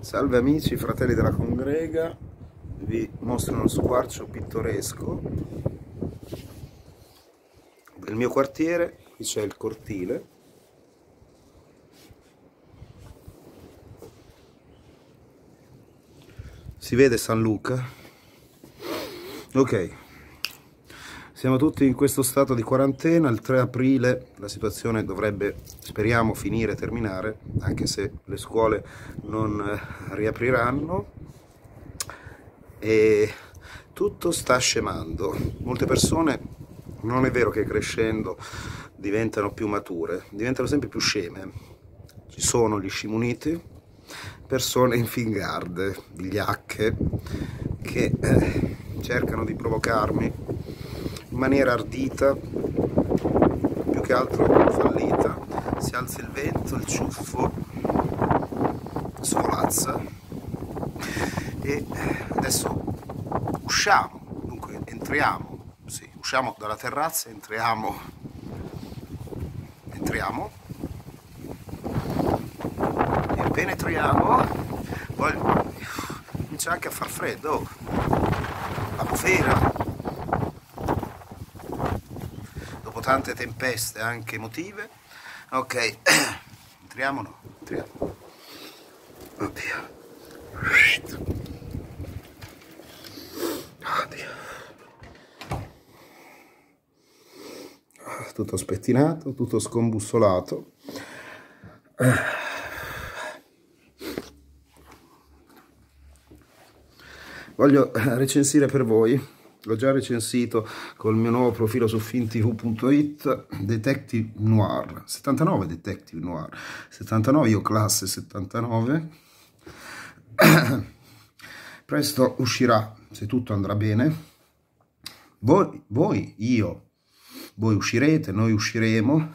Salve amici, fratelli della congrega, vi mostro uno squarcio pittoresco del mio quartiere, qui c'è il cortile. Si vede San Luca. Ok, siamo tutti in questo stato di quarantena, il 3 aprile la situazione dovrebbe, speriamo, finire, terminare, anche se le scuole non eh, riapriranno e tutto sta scemando. Molte persone, non è vero che crescendo diventano più mature, diventano sempre più sceme. Ci sono gli scimuniti, persone infingarde, vigliacche, che eh, cercano di provocarmi in maniera ardita, più che altro fallita, si alza il vento, il ciuffo, svolazza e adesso usciamo, dunque entriamo, sì, usciamo dalla terrazza, entriamo, entriamo e penetriamo, poi comincia anche a far freddo, la bufera tante tempeste anche emotive. Ok, entriamo no? Entriamo. Oddio. Oddio. Tutto spettinato, tutto scombussolato. Voglio recensire per voi l'ho già recensito col mio nuovo profilo su fintv.it, Detective Noir, 79 Detective Noir, 79, io classe 79, presto uscirà, se tutto andrà bene, voi, voi io, voi uscirete, noi usciremo,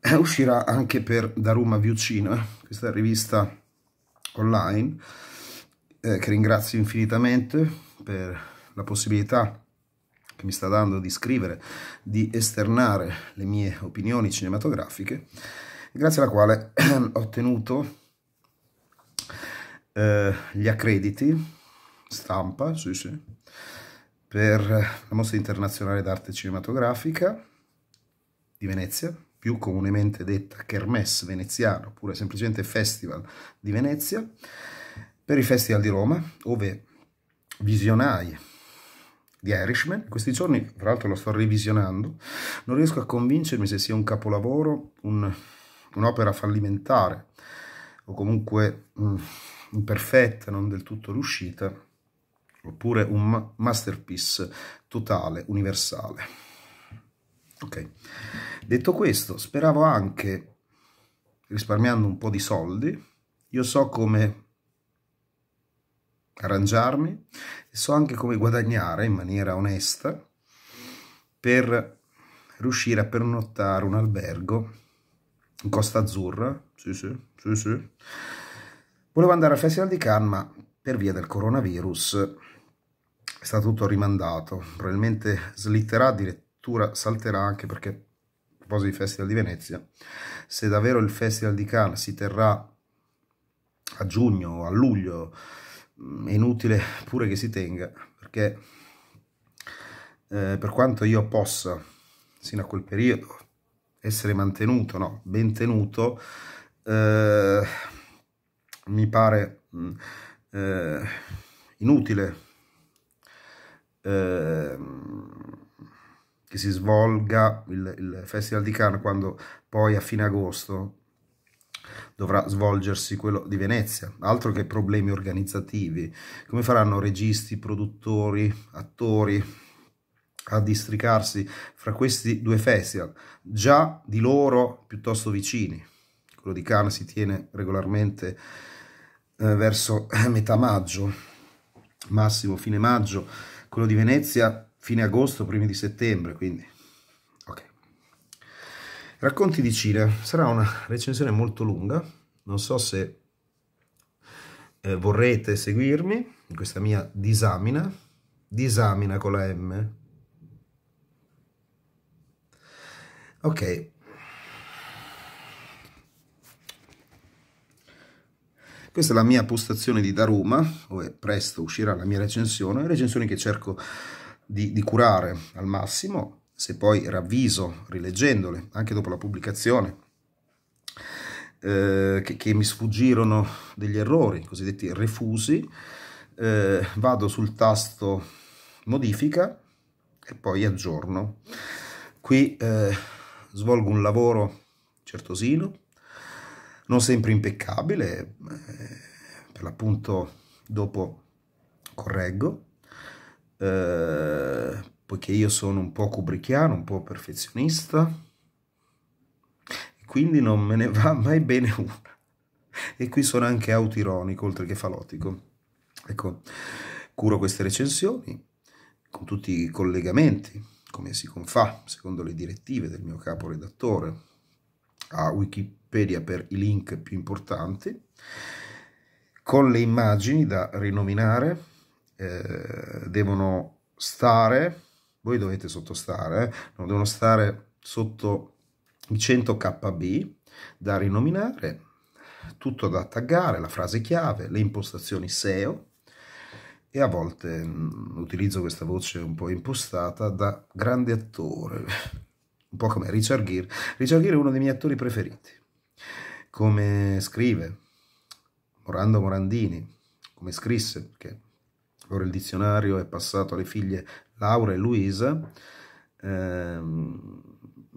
uscirà anche per Daruma Viucino, eh, questa rivista online, eh, che ringrazio infinitamente per la possibilità che mi sta dando di scrivere, di esternare le mie opinioni cinematografiche, grazie alla quale ho ottenuto eh, gli accrediti stampa sì, sì, per la mostra internazionale d'arte cinematografica di Venezia, più comunemente detta Kermesse veneziano, oppure semplicemente Festival di Venezia, per i Festival di Roma, dove visionai di Irishman. Questi giorni, tra l'altro, lo sto revisionando. Non riesco a convincermi se sia un capolavoro, un, un'opera fallimentare o comunque mh, mm, imperfetta, non del tutto riuscita, oppure un masterpiece totale, universale. Ok, detto questo, speravo anche risparmiando un po' di soldi. Io so come arrangiarmi e so anche come guadagnare in maniera onesta per riuscire a pernottare un albergo in Costa Azzurra. Sì, sì, sì, sì. Volevo andare al Festival di Cannes, ma per via del coronavirus è stato tutto rimandato. Probabilmente slitterà, addirittura salterà anche perché a proposito di Festival di Venezia, se davvero il Festival di Cannes si terrà a giugno o a luglio Mm, è inutile pure che si tenga, perché eh, per quanto io possa, sino a quel periodo, essere mantenuto, no, ben tenuto, eh, mi pare mm, eh, inutile ehm, che si svolga il, il Festival di Cannes quando poi a fine agosto dovrà svolgersi quello di Venezia, altro che problemi organizzativi. Come faranno registi, produttori, attori a districarsi fra questi due festival, già di loro piuttosto vicini? Quello di Cannes si tiene regolarmente eh, verso eh, metà maggio, massimo fine maggio, quello di Venezia fine agosto, primi di settembre, quindi Racconti di Cile, sarà una recensione molto lunga, non so se eh, vorrete seguirmi in questa mia disamina, disamina con la M. Ok. Questa è la mia postazione di Daruma, dove presto uscirà la mia recensione, recensioni che cerco di, di curare al massimo, se poi ravviso rileggendole, anche dopo la pubblicazione, eh, che, che, mi sfuggirono degli errori, cosiddetti refusi, eh, vado sul tasto modifica e poi aggiorno. Qui eh, svolgo un lavoro certosino, non sempre impeccabile, eh, per l'appunto dopo correggo, eh, poiché io sono un po' cubrichiano, un po' perfezionista, quindi non me ne va mai bene una. E qui sono anche autoironico, oltre che falotico. Ecco, curo queste recensioni con tutti i collegamenti, come si confà, secondo le direttive del mio capo redattore, a Wikipedia per i link più importanti, con le immagini da rinominare, eh, devono stare voi dovete sottostare, non devono stare sotto i 100 KB da rinominare, tutto da taggare, la frase chiave, le impostazioni SEO e a volte mm, utilizzo questa voce un po' impostata da grande attore, un po' come Richard Gere. Richard Gere è uno dei miei attori preferiti, come scrive Morando Morandini, come scrisse, perché ora il dizionario è passato alle figlie Laura e Luisa, ehm,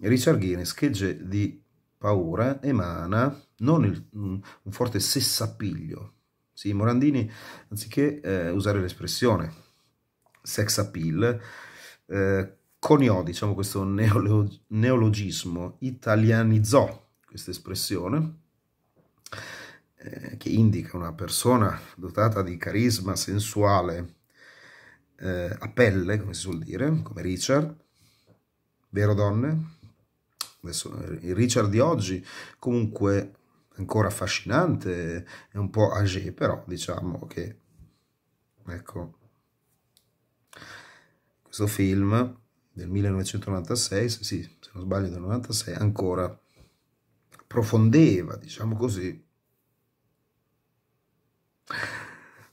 Richard Gere schegge di paura emana non il, un forte sessapiglio. Sì, Morandini, anziché eh, usare l'espressione sex appeal, eh, coniò diciamo, questo neolo neologismo, italianizzò questa espressione eh, che indica una persona dotata di carisma sensuale, eh, a pelle, come si suol dire, come Richard, vero donne? Adesso, eh, il Richard di oggi comunque ancora affascinante, è un po' age, però diciamo che, ecco, questo film del 1996, sì, se non sbaglio del 96, ancora approfondeva, diciamo così,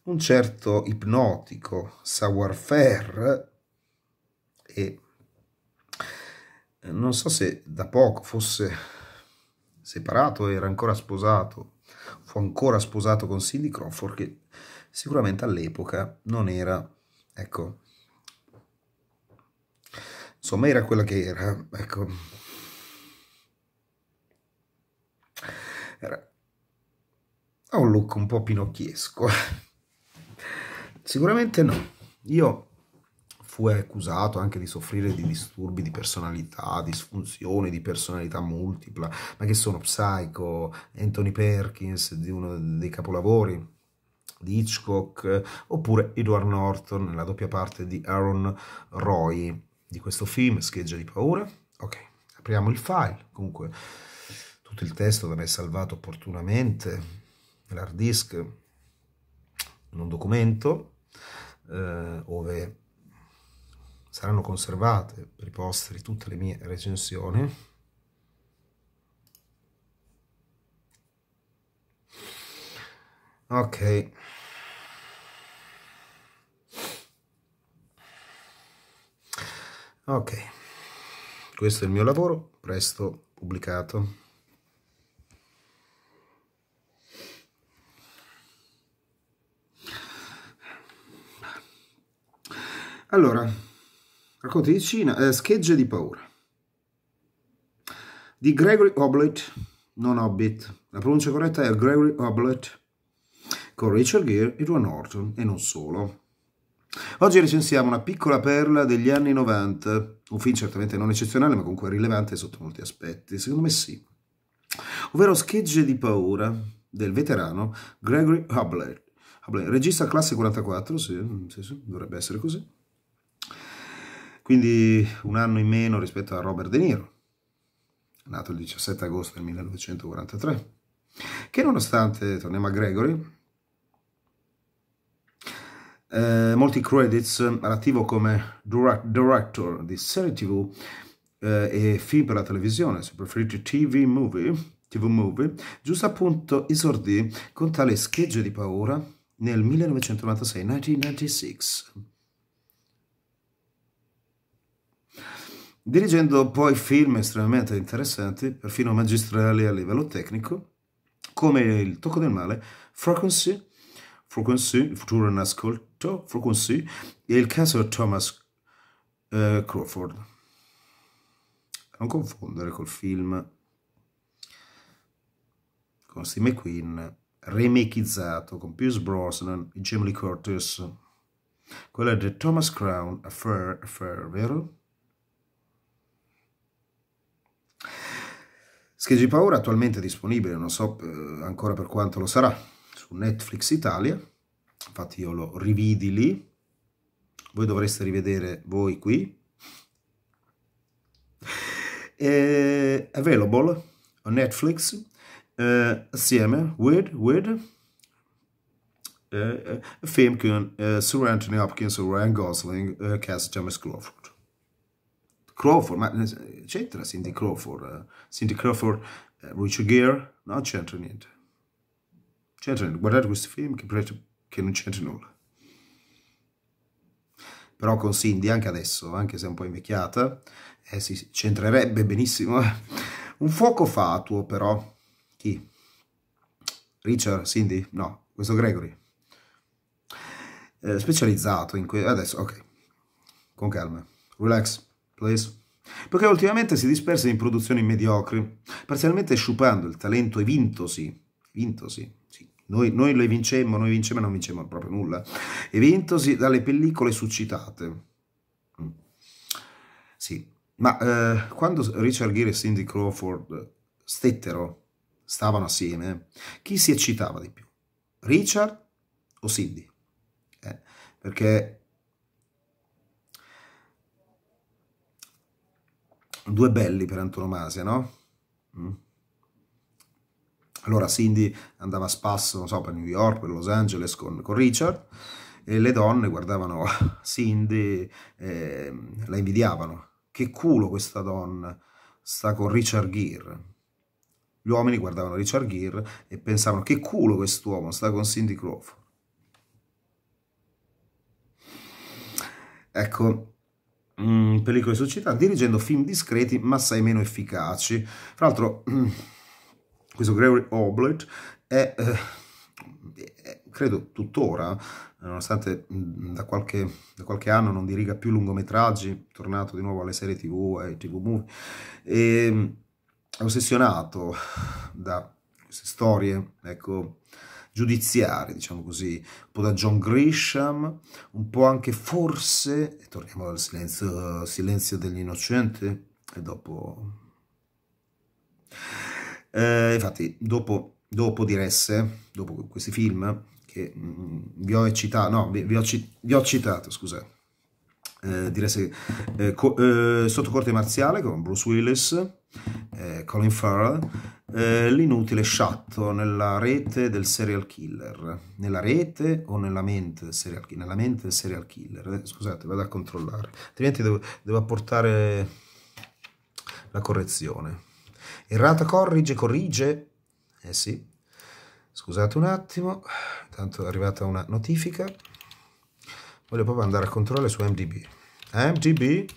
un certo ipnotico savoir-faire e non so se da poco fosse separato, era ancora sposato, fu ancora sposato con Cindy Crawford che sicuramente all'epoca non era, ecco, insomma era quella che era, ecco. Era, ha un look un po' pinocchiesco. Sicuramente no. Io fui accusato anche di soffrire di disturbi di personalità, disfunzioni di personalità multipla, ma che sono Psycho, Anthony Perkins, di uno dei capolavori di Hitchcock, oppure Edward Norton nella doppia parte di Aaron Roy di questo film, Scheggia di paura. Ok, apriamo il file, comunque tutto il testo deve essere salvato opportunamente nell'hard disk, in un documento, eh, ove saranno conservate per i posteri tutte le mie recensioni. Ok. Ok. Questo è il mio lavoro, presto pubblicato. Allora, racconti di Cina, eh, schegge di paura. Di Gregory Hoblet, non Hobbit, la pronuncia corretta è Gregory Hoblet, con Richard Gere e Juan Norton, e non solo. Oggi recensiamo una piccola perla degli anni 90, un film certamente non eccezionale ma comunque rilevante sotto molti aspetti, secondo me sì, ovvero Schegge di paura del veterano Gregory Hubler, regista classe 44, sì, sì, sì dovrebbe essere così, quindi un anno in meno rispetto a Robert De Niro, nato il 17 agosto del 1943, che nonostante Tony McGregory, eh, molti credits, era attivo come director di serie tv eh, e film per la televisione, se preferite TV movie, TV movie, giusto appunto esordì con tale scheggia di paura nel 1996, 1996. dirigendo poi film estremamente interessanti, perfino magistrali a livello tecnico, come Il tocco del male, Frequency, Frequency, il futuro in ascolto, Frequency, e il caso Thomas eh, Crawford. Non confondere col film con Steve McQueen, remakeizzato con Pierce Brosnan e Jim Lee Curtis. Quella di Thomas Crown Affair, Affair, vero? Scheggi Paura attualmente è disponibile, non so eh, ancora per quanto lo sarà, su Netflix Italia, infatti io lo rividi lì, voi dovreste rivedere voi qui. È available on Netflix eh, assieme with, eh, with eh, film con eh, Sir Anthony Hopkins, Ryan Gosling, eh, cast James Glover. Crawford, ma eh, c'entra Cindy Crawford, eh? Cindy Crawford, eh, Richard Gere, no, c'entra niente. C'entra niente, guardate questi film che, che non c'entra nulla. Però con Cindy, anche adesso, anche se è un po' invecchiata, eh, si centrerebbe benissimo. Un fuoco fatuo però, chi? Richard, Cindy? No, questo Gregory. Eh, specializzato in questo. Adesso, ok, con calma, relax. Preso? Perché ultimamente si disperse in produzioni mediocri, parzialmente sciupando il talento e vintosi, vintosi, sì. Noi, noi lo vincemmo, noi vincemmo e non vincemmo proprio nulla, e vintosi dalle pellicole suscitate. Mm. Sì, ma eh, quando Richard Gere e Cindy Crawford stettero, stavano assieme, chi si eccitava di più? Richard o Cindy? Eh, perché due belli per antonomasia, no? Mm. Allora Cindy andava a spasso, non so, per New York, per Los Angeles con, con Richard e le donne guardavano Cindy e ehm, la invidiavano. Che culo questa donna sta con Richard Gere. Gli uomini guardavano Richard Gere e pensavano che culo quest'uomo sta con Cindy Crawford. Ecco, mh, mm, pellicole società, dirigendo film discreti ma assai meno efficaci. Fra l'altro, mm, questo Gregory Oblet è, eh, è, credo, tuttora, nonostante mm, da, qualche, da qualche, anno non diriga più lungometraggi, tornato di nuovo alle serie tv, ai tv movie, e, è ossessionato da queste storie, ecco, giudiziari, diciamo così, un po' da John Grisham, un po' anche forse, e torniamo al silenzio, silenzio degli innocenti, e dopo... Eh, infatti, dopo, dopo diresse, dopo questi film, che mh, mm, vi ho citato, no, vi, vi, ho, ci, vi ho citato, scusate, eh, direi se, eh, eh, sotto corte marziale con Bruce Willis, eh, Colin Farrell, eh, l'inutile sciatto nella rete del serial killer, nella rete o nella mente del serial, nella mente del serial killer, eh, scusate vado a controllare, altrimenti devo, devo apportare la correzione. Errata corrige, corrige, eh sì, scusate un attimo, intanto è arrivata una notifica, voglio proprio andare a controllare su MDB, MDB,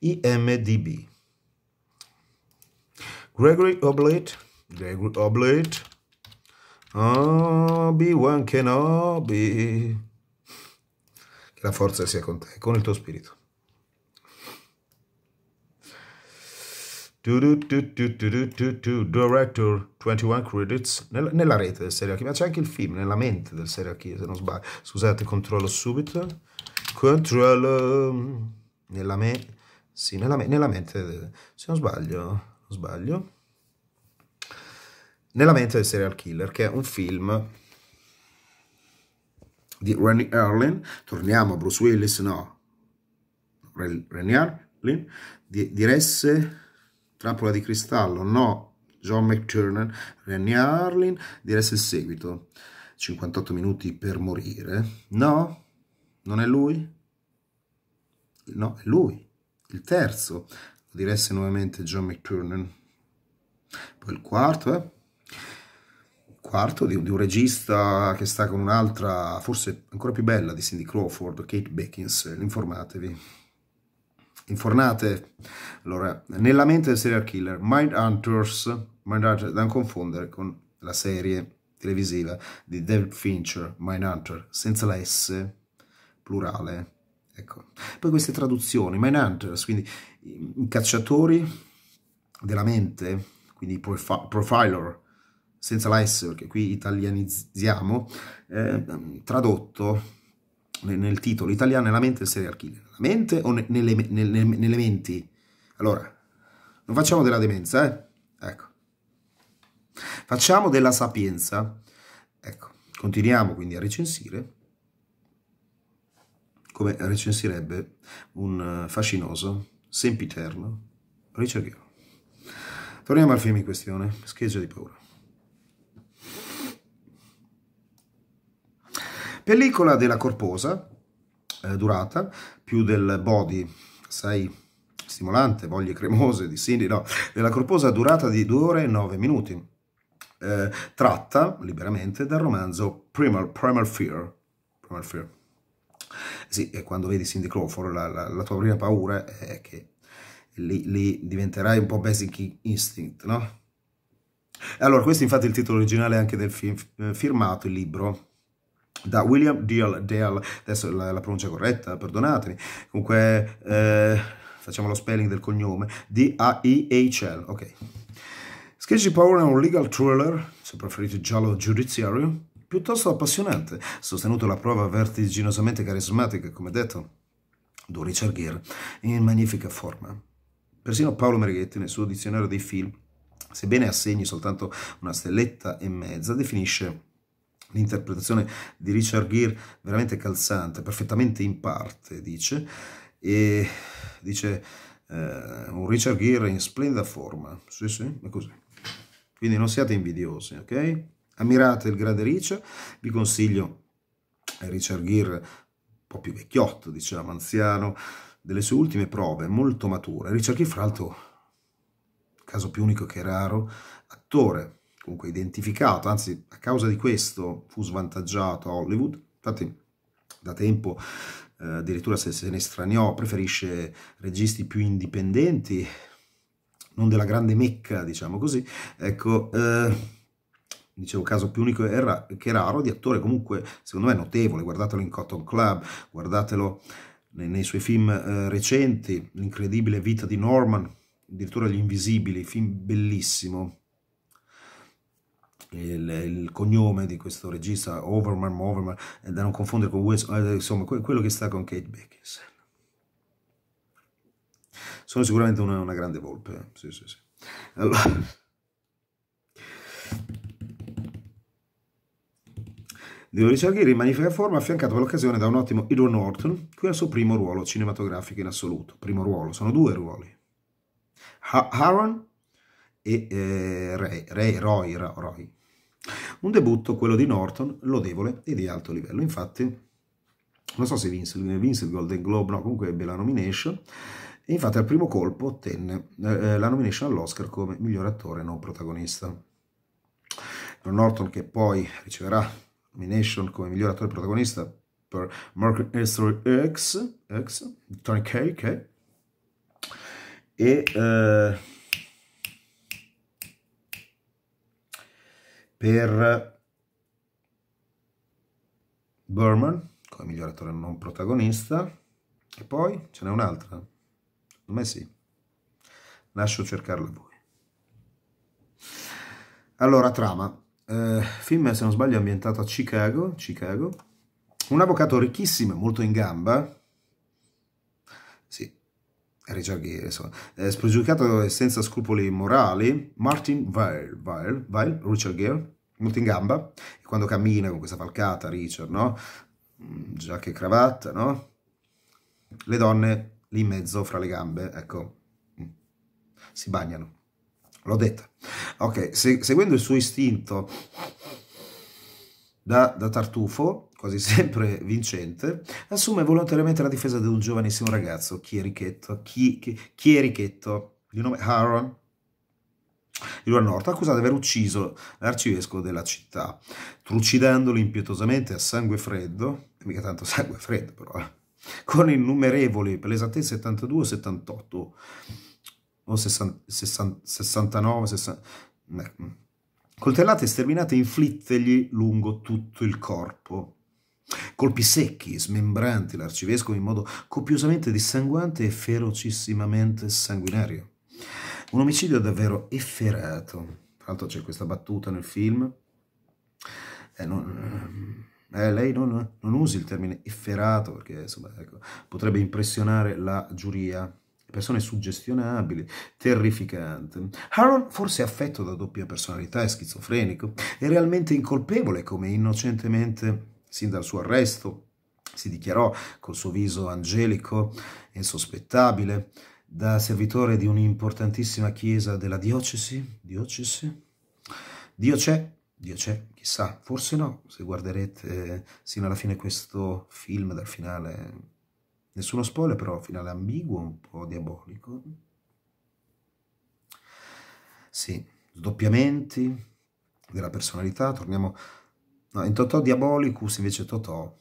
IMDB. Gregory Oblate, Gregory Oblate, ah, Obi-Wan Kenobi, che la forza sia con te, con il tuo spirito. Director 21 credits nella, rete del serial killer, ma c'è anche il film nella mente del serial killer se non sbaglio. Scusate, controllo subito. Controllo nella, me, sì, nella, me, nella mente, se non sbaglio sbaglio, Nella mente del serial killer, che è un film di Rennie Erlin, torniamo a Bruce Willis, no, Rennie Erlin, di, diresse Trappola di Cristallo, no, John McTurnan, Rennie Erlin, diresse il seguito, 58 minuti per morire, no, non è lui? No, è lui, il terzo, diresse nuovamente John McTurnan. Poi il quarto, eh? Il quarto di, di, un regista che sta con un'altra, forse ancora più bella di Cindy Crawford, Kate Beckins, informatevi. Infornate. Allora, nella mente del serial killer, Mind Hunters, Mind Hunters da non confondere con la serie televisiva di David Fincher, Mind Hunter, senza la S, plurale, Ecco. Poi queste traduzioni, Mind Hunters, quindi i cacciatori della mente, quindi profi profiler, senza la S perché qui italianizziamo, eh, tradotto nel titolo italiano nella mente del serial killer. La mente o nelle, nelle, nelle menti? Allora, non facciamo della demenza, eh? Ecco. Facciamo della sapienza. Ecco, continuiamo quindi a recensire come recensirebbe un eh, fascinoso, sempiterno Richard Gere. Torniamo al film in questione, Scheggia di paura. Pellicola della corposa eh, durata, più del body, sai, stimolante, voglie cremose di Cindy, no, della corposa durata di 2 ore e 9 minuti. Eh, tratta liberamente dal romanzo Primal, Primal Fear, Primal Fear sì, e quando vedi Cindy Crawford, la, la, la tua prima paura è che lì, lì, diventerai un po' basic instinct, no? Allora, questo è infatti il titolo originale anche del film, eh, firmato, il libro, da William Deal, Dale. adesso la, la, pronuncia corretta, perdonatemi, comunque eh, facciamo lo spelling del cognome, d a i h l ok. Sketchy Power è un legal thriller, se preferite giallo giudiziario, piuttosto appassionante, sostenuto la prova vertiginosamente carismatica, come detto, di Richard Gere, in magnifica forma. Persino Paolo Merghetti, nel suo dizionario dei film, sebbene assegni soltanto una stelletta e mezza, definisce l'interpretazione di Richard Gere veramente calzante, perfettamente in parte, dice, e dice eh, un Richard Gere in splendida forma. Sì, sì, è così. Quindi non siate invidiosi, ok? ammirate il Graderice, vi consiglio Richard Gere, un po' più vecchiotto, diciamo, anziano, delle sue ultime prove, molto mature. Richard Gere, fra l'altro, caso più unico che raro, attore, comunque identificato, anzi a causa di questo fu svantaggiato a Hollywood, infatti da tempo eh, addirittura se, se ne straniò, preferisce registi più indipendenti, non della grande mecca, diciamo così, ecco... Eh, dicevo caso più unico che raro di attore comunque secondo me notevole, guardatelo in Cotton Club, guardatelo nei, nei suoi film eh, recenti, L'incredibile vita di Norman, addirittura Gli Invisibili, film bellissimo. Il, il cognome di questo regista, Overman, Overman, è da non confondere con Wes, eh, insomma, que quello che sta con Kate Beckinsale. Sono sicuramente una, una grande volpe, eh. sì, sì, sì. Allora... di 12 Alghiri in magnifica forma, affiancato per l'occasione da un ottimo Edward Norton, qui al suo primo ruolo cinematografico in assoluto. Primo ruolo, sono due ruoli. Ha e eh, Ray, Ray, Roy, Roy. Un debutto, quello di Norton, lodevole e di alto livello. Infatti, non so se vinse, vinse il Golden Globe, no, comunque ebbe la nomination. E infatti al primo colpo ottenne eh, eh la nomination all'Oscar come miglior attore non protagonista. Norton che poi riceverà nomination come miglior attore protagonista per Mark History X, X Tony K, K. e eh, per Berman come miglior attore non protagonista e poi ce n'è un'altra secondo me sì lascio cercarla a voi allora trama eh, film se non sbaglio è ambientato a Chicago, Chicago, un avvocato ricchissimo e molto in gamba, sì, Richard Gere, insomma, eh, spregiudicato e senza scrupoli morali, Martin Weil, Weil, Weil, Richard Gere, molto in gamba, e quando cammina con questa falcata, Richard, no? Mm, giacca e cravatta, no? Le donne lì in mezzo fra le gambe, ecco, mm. si bagnano l'ho detta. Ok, Se, seguendo il suo istinto da, da, tartufo, quasi sempre vincente, assume volontariamente la difesa di un giovanissimo ragazzo, Chierichetto, Chierichetto di nome Aaron, di Lua Norte, accusato di aver ucciso l'arcivescovo della città, trucidandolo impietosamente a sangue freddo, e mica tanto sangue freddo però, eh, con innumerevoli, per l'esattezza 72 78 o 60, 69, 60, eh. coltellate e sterminate inflittegli lungo tutto il corpo. Colpi secchi, smembranti l'arcivescovo in modo copiosamente dissanguante e ferocissimamente sanguinario. Un omicidio davvero efferato. Tra l'altro c'è questa battuta nel film. Eh, non, eh, lei non, non, usi il termine efferato perché insomma, ecco, potrebbe impressionare la giuria persone suggestionabili, terrificanti. Harold, forse affetto da doppia personalità e schizofrenico, è realmente incolpevole come innocentemente, sin dal suo arresto, si dichiarò col suo viso angelico e sospettabile da servitore di un'importantissima chiesa della diocesi, diocesi, Dio c'è? Dio c'è? chissà, forse no, se guarderete eh, sino alla fine questo film, dal finale Nessuno spoiler però, finale ambiguo, un po' diabolico. Sì, sdoppiamenti della personalità, torniamo... No, in Totò Diabolicus invece Totò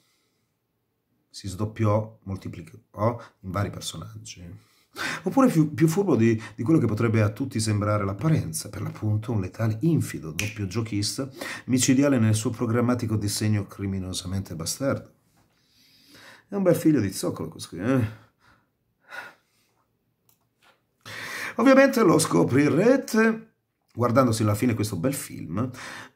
si sdoppiò, moltiplicò in vari personaggi. Oppure più, più furbo di, di, quello che potrebbe a tutti sembrare l'apparenza, per l'appunto un letale infido, doppio giochista, micidiale nel suo programmatico disegno criminosamente bastardo. È un bel figlio di zoccolo così, eh? Ovviamente lo scoprirete guardandosi alla fine questo bel film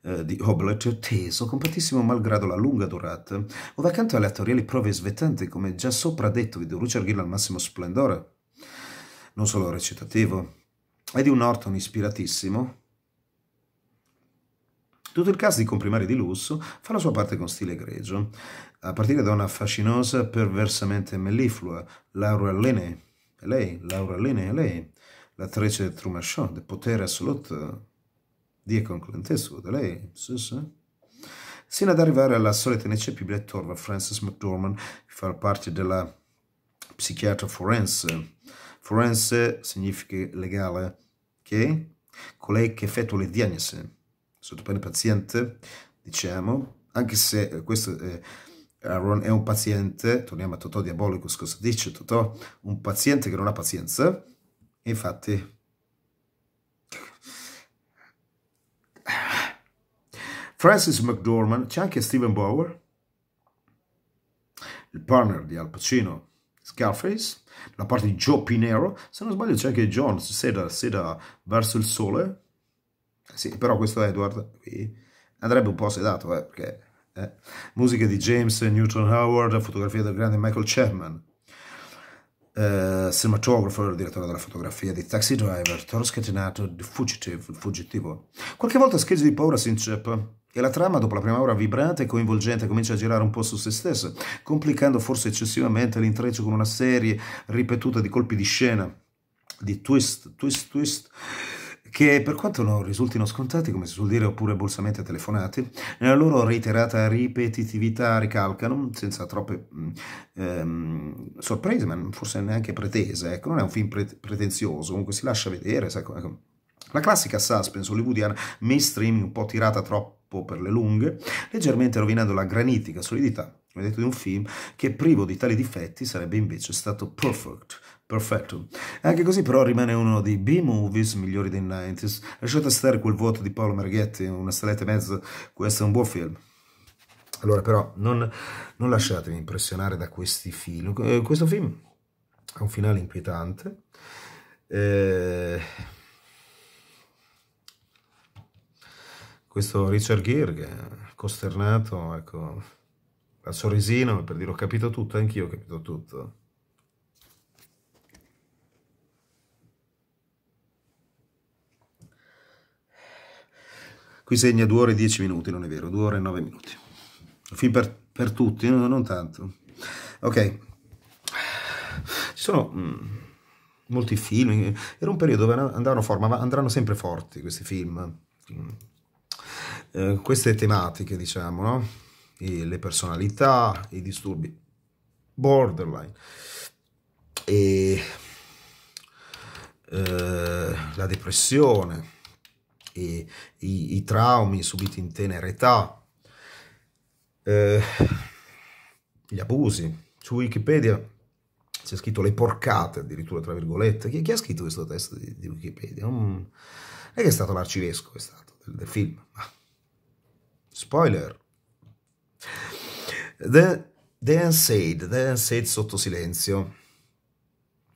eh, di Hoblet, teso, compatissimo malgrado la lunga durata, ove accanto alle attoriali prove svetanti, come già sopra detto, di Richard Gill al massimo splendore, non solo recitativo, è di un Norton ispiratissimo, tutto il cast di Comprimari di Lusso fa la sua parte con stile egregio, a partire da una fascinosa perversamente melliflua, Laura Lene, è lei, Laura Lene, è lei, l'attrice del Truman Show, del potere assoluto di con Clint Eastwood, è lei, sì sì sino ad arrivare alla solita ineccepibile e torva Frances McDormand, che fa parte della psichiatra forense. Forense significa legale, che okay? colei che effettua le diagnosi sottopone paziente, diciamo, anche se eh, questo eh, Aaron è un paziente, torniamo a Totò Diabolico, cosa dice Totò? Un paziente che non ha pazienza, infatti... Francis McDormand, c'è anche Steven Bauer, il partner di Al Pacino, Scarface, la parte di Joe Pinero, se non sbaglio c'è anche John, sera, sera verso il sole, sì, però questo Edward qui andrebbe un po' sedato, eh, perché... Eh. Musiche di James Newton Howard, fotografia del grande Michael Chapman. Uh, cinematografo, direttore della fotografia di Taxi Driver, Toro scatenato di Fugitive, il fuggitivo. Qualche volta Sketch di paura si inceppa e la trama, dopo la prima ora vibrante e coinvolgente, comincia a girare un po' su se stessa, complicando forse eccessivamente l'intreccio con una serie ripetuta di colpi di scena, di twist, twist, twist che per quanto non risultino scontati, come si suol dire, oppure borsamente telefonati, nella loro reiterata ripetitività ricalcano, senza troppe mm, ehm, sorprese, ma forse neanche pretese, ecco, non è un film pre pretenzioso, comunque si lascia vedere, sai, ecco. La classica suspense hollywoodiana mainstream un po' tirata troppo per le lunghe, leggermente rovinando la granitica solidità, come detto, di un film che privo di tali difetti sarebbe invece stato perfect, Perfetto. Anche così però rimane uno dei B-movies migliori dei 90s. Lasciate stare quel voto di Paolo Marghetti, una stelletta e mezzo, questo è un buon film. Allora però non, non lasciatevi impressionare da questi film. Eh, questo film ha un finale inquietante. Eh... Questo Richard Gere costernato, ecco, al sorrisino per dire ho capito tutto, anch'io ho capito tutto. Qui segna 2 ore e 10 minuti, non è vero, 2 ore e 9 minuti. film per, per tutti, no, non tanto. Ok. Ci sono... Mh, mm, molti film, era un periodo dove andavano forti, ma andranno sempre forti questi film, mm. eh, queste tematiche diciamo, no? le personalità, i disturbi borderline e eh, la depressione i, i, traumi subiti in tenera età, eh, gli abusi. Su Wikipedia c'è scritto le porcate, addirittura tra virgolette. Chi, chi ha scritto questo testo di, di Wikipedia? Mm, non è che è stato l'arcivescovo, è stato del, del film. Spoiler. The, then said, then said sotto silenzio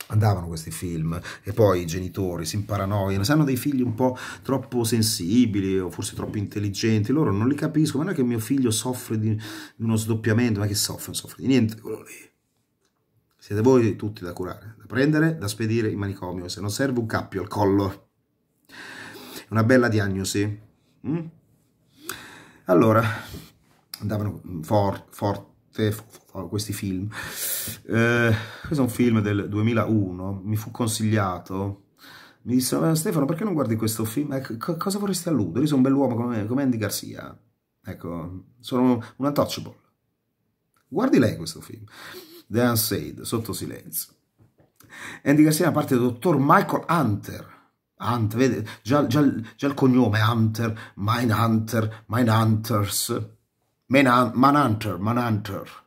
andavano questi film e poi i genitori si imparanoiano, se hanno dei figli un po' troppo sensibili o forse troppo intelligenti, loro non li capiscono, ma non è che mio figlio soffre di uno sdoppiamento, ma che soffre, non soffre di niente, quello lì. Siete voi tutti da curare, da prendere, da spedire in manicomio, se non serve un cappio al collo. una bella diagnosi. Mm? Allora, andavano for, forte for, for, questi film. Eh, questo è un film del 2001, mi fu consigliato. Mi disse, eh, Stefano, perché non guardi questo film? Eh, co cosa vorresti alludere? Io sono un bell'uomo come, come Andy Garcia. Ecco, sono un untouchable. Guardi lei questo film. The Unsaid, sotto silenzio. Andy Garcia è parte del dottor Michael Hunter. Hunt, vede, già, già, già, il cognome Hunter, Mine Hunter, Mine Hunters, Man, Man Hunter, Man Hunter.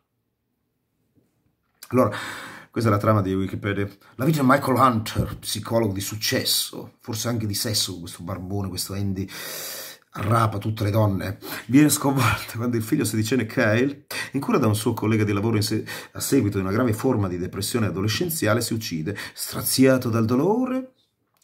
Allora, questa è la trama di Wikipedia. La vita di Michael Hunter, psicologo di successo, forse anche di sesso, questo barbone, questo Andy rapa tutte le donne, viene sconvolta quando il figlio sedicenne Kyle, in cura da un suo collega di lavoro se a seguito di una grave forma di depressione adolescenziale, si uccide, straziato dal dolore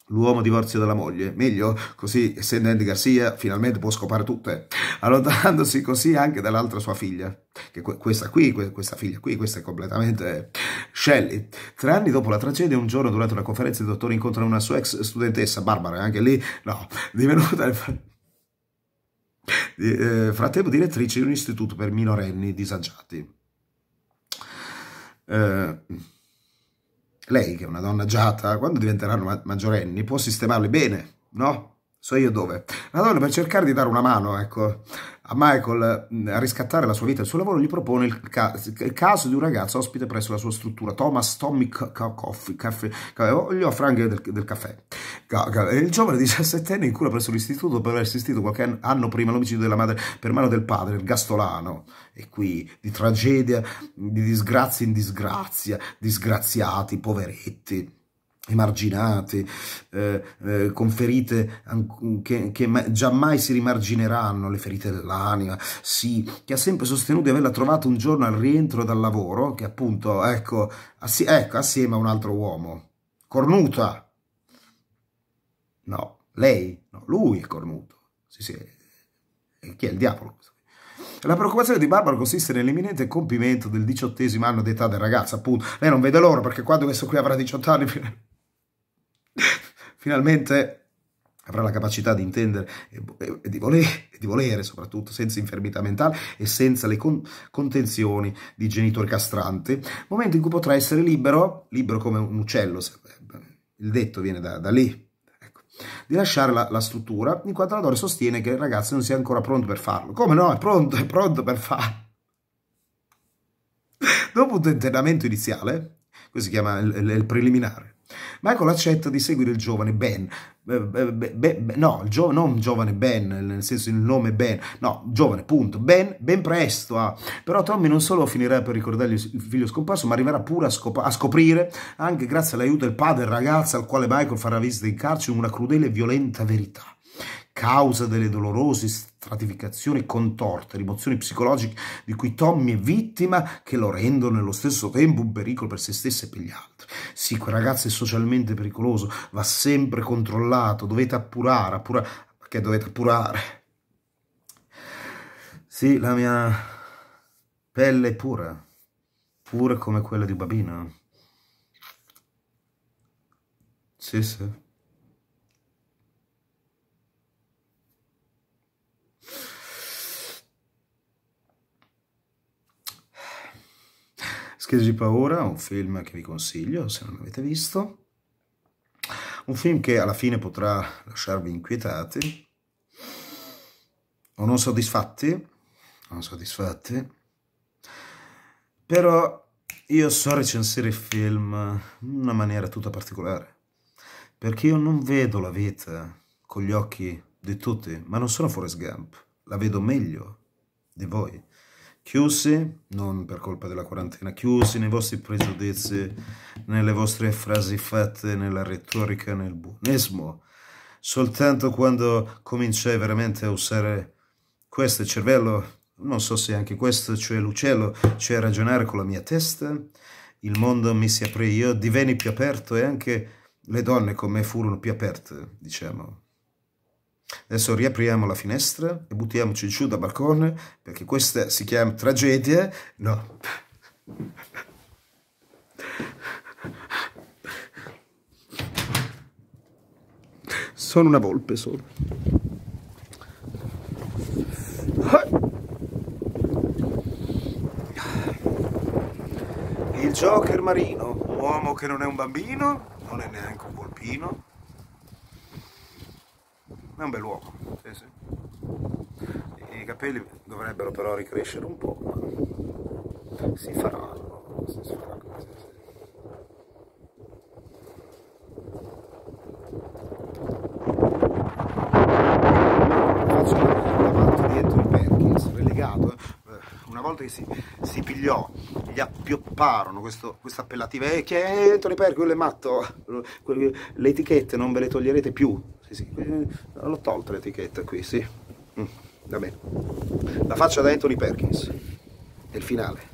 L'uomo divorzia dalla moglie, meglio, così essendo Andy Garcia finalmente può scopare tutte, allontanandosi così anche dall'altra sua figlia, che questa qui, questa figlia qui, questa è completamente Shelley. Tre anni dopo la tragedia, un giorno durante una conferenza il dottore incontra una sua ex studentessa, Barbara, anche lì, no, divenuta... Eh, frattempo direttrice di un istituto per minorenni disagiati. Eh, lei, che è una donna giata, quando diventeranno maggiorenni, può sistemarli bene, no? so io dove. Madonna, per cercare di dare una mano, ecco, a Michael a riscattare la sua vita e il suo lavoro, gli propone il, ca il, caso di un ragazzo ospite presso la sua struttura, Thomas Tommy C C Coffee, caffè, oh, gli offre anche del, del caffè. il giovane 17enne in cura presso l'istituto per aver assistito qualche anno prima all'omicidio della madre per mano del padre, il Gastolano. E qui di tragedia, di disgrazia in disgrazia, disgraziati, poveretti emarginate, eh, eh, con ferite che, che giammai si rimargineranno, le ferite dell'anima, sì, che ha sempre sostenuto di averla trovata un giorno al rientro dal lavoro, che appunto, ecco, assi ecco assieme a un altro uomo, cornuta, no, lei, no, lui è cornuto, sì, sì, chi è il diavolo? La preoccupazione di Barbara consiste nell'imminente compimento del diciottesimo anno d'età del ragazzo, appunto. Lei non vede l'oro perché quando questo qui avrà 18 anni... finalmente avrà la capacità di intendere e, di, volere, e di volere soprattutto senza infermità mentale e senza le con, contenzioni di genitori castranti, momento in cui potrà essere libero, libero come un uccello, eh, il detto viene da, da lì, ecco, di lasciare la, la, struttura, in quanto la Dore sostiene che il ragazzo non sia ancora pronto per farlo. Come no, è pronto, è pronto per farlo. Dopo un tentennamento iniziale, questo si chiama il, il, il preliminare, Michael accetta di seguire il giovane Ben. Eh, eh, no, il gio, non giovane Ben, nel senso il nome Ben, no, giovane, punto. Ben, ben presto. Ah. Però Tommy non solo finirà per ricordargli il figlio scomparso, ma arriverà pure a, scop a scoprire, anche grazie all'aiuto del padre e ragazza, al quale Michael farà visita in carcere, una crudele e violenta verità causa delle dolorose stratificazioni contorte, rimozioni psicologiche di cui Tommy è vittima, che lo rendono nello stesso tempo un pericolo per se stesso e per gli altri. Sì, quel ragazzo è socialmente pericoloso, va sempre controllato, dovete appurare, appurare, perché dovete appurare. Sì, la mia pelle è pura, pura come quella di un bambino. Sì, sì. Scherzi di paura, un film che vi consiglio se non l'avete visto, un film che alla fine potrà lasciarvi inquietati o non soddisfatti, non soddisfatti, però io so recensire il film in una maniera tutta particolare, perché io non vedo la vita con gli occhi di tutti, ma non sono Forrest Gump, la vedo meglio di voi chiusi, non per colpa della quarantena, chiusi nei vostri pregiudizi, nelle vostre frasi fatte, nella retorica, nel buonismo. Soltanto quando cominciai veramente a usare questo cervello, non so se anche questo, cioè l'uccello, cioè ragionare con la mia testa, il mondo mi si aprì, io divenni più aperto e anche le donne con me furono più aperte, diciamo, Adesso riapriamo la finestra e buttiamoci giù dal balcone perché questa si chiama tragedia. No. Sono una volpe solo. Il Joker marino, uomo che non è un bambino, non è neanche un volpino, è un bel uomo, sì, sì. I capelli dovrebbero però ricrescere un po', ma si farà si faranno, sì, sì. Eh. una volta che si, si pigliò, gli appiopparono questo, questa appellativa, eh, che è Anthony Perkins, quello è matto, le etichette non ve le toglierete più, sì, sì, eh, l'ho tolta l'etichetta qui, sì. Mm, va bene. La faccia da Anthony Perkins, nel finale.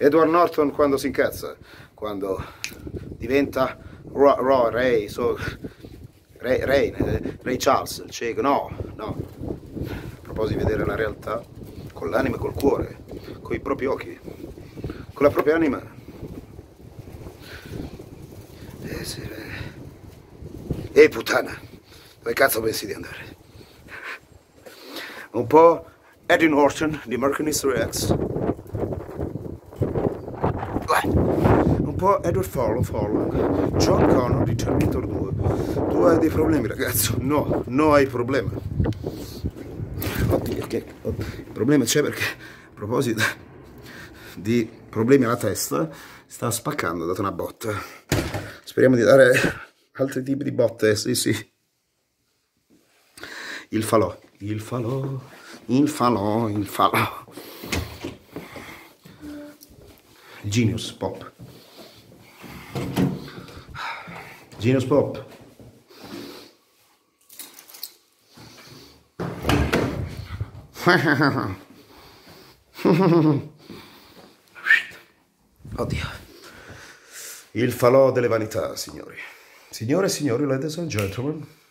Edward Norton quando si incazza, quando diventa Roy, Ro, Ray, so, Ray, Ray, eh, Ray, Charles, il cieco, no, no. A proposito di vedere la realtà con l'anima e col cuore, con i propri occhi con la propria anima. Eh, sì, eh. Ehi puttana, dove cazzo pensi di andare? Un po' Edwin Norton di American History X. Un po' Edward Furlong, Furlong, John Connor di Terminator 2. Tu hai dei problemi ragazzo? No, no hai problema. Oddio, che... Il problema c'è perché, a proposito di problemi alla testa, sta spaccando, ha dato una botta. Speriamo di dare altri tipi di botte, sì sì. Il falò, il falò, il falò, il falò. Genius Pop. Genius Pop. Oddio. Il falò delle vanità, signori. Signore e signori, ladies and gentlemen.